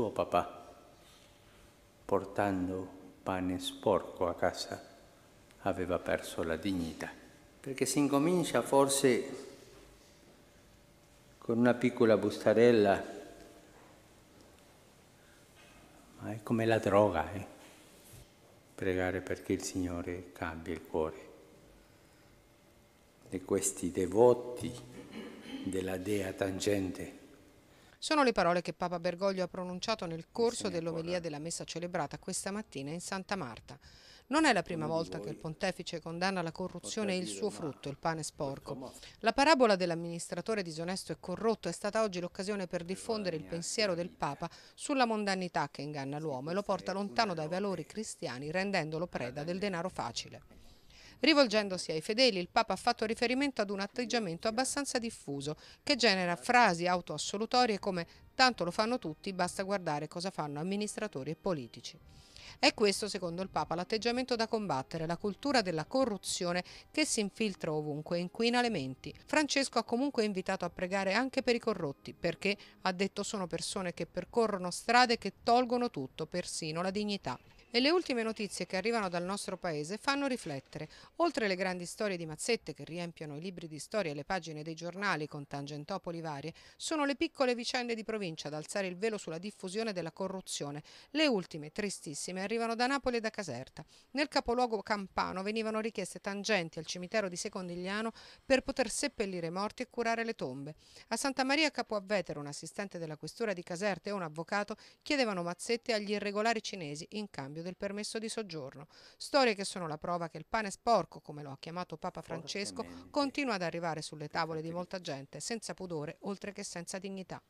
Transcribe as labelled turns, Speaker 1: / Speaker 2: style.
Speaker 1: suo papà, portando pane sporco a casa, aveva perso la dignità. Perché si incomincia forse con una piccola bustarella, ma è come la droga, eh? pregare perché il Signore cambi il cuore di questi devoti della Dea tangente
Speaker 2: sono le parole che Papa Bergoglio ha pronunciato nel corso dell'omelia della messa celebrata questa mattina in Santa Marta. Non è la prima volta che il pontefice condanna la corruzione e il suo frutto, il pane sporco. La parabola dell'amministratore disonesto e corrotto è stata oggi l'occasione per diffondere il pensiero del Papa sulla mondanità che inganna l'uomo e lo porta lontano dai valori cristiani rendendolo preda del denaro facile. Rivolgendosi ai fedeli, il Papa ha fatto riferimento ad un atteggiamento abbastanza diffuso che genera frasi autoassolutorie come tanto lo fanno tutti, basta guardare cosa fanno amministratori e politici. È questo, secondo il Papa, l'atteggiamento da combattere, la cultura della corruzione che si infiltra ovunque e inquina le menti. Francesco ha comunque invitato a pregare anche per i corrotti, perché, ha detto, sono persone che percorrono strade che tolgono tutto, persino la dignità. E le ultime notizie che arrivano dal nostro paese fanno riflettere. Oltre le grandi storie di mazzette che riempiono i libri di storia e le pagine dei giornali con tangentopoli varie, sono le piccole vicende di provincia ad alzare il velo sulla diffusione della corruzione. Le ultime, tristissime, arrivano da Napoli e da Caserta. Nel capoluogo campano venivano richieste tangenti al cimitero di Secondigliano per poter seppellire morti e curare le tombe. A Santa Maria Capoavvetero, un assistente della questura di Caserta e un avvocato chiedevano mazzette agli irregolari cinesi in cambio cambio del permesso di soggiorno. Storie che sono la prova che il pane sporco, come lo ha chiamato Papa Francesco, continua ad arrivare sulle tavole di molta gente, senza pudore, oltre che senza dignità.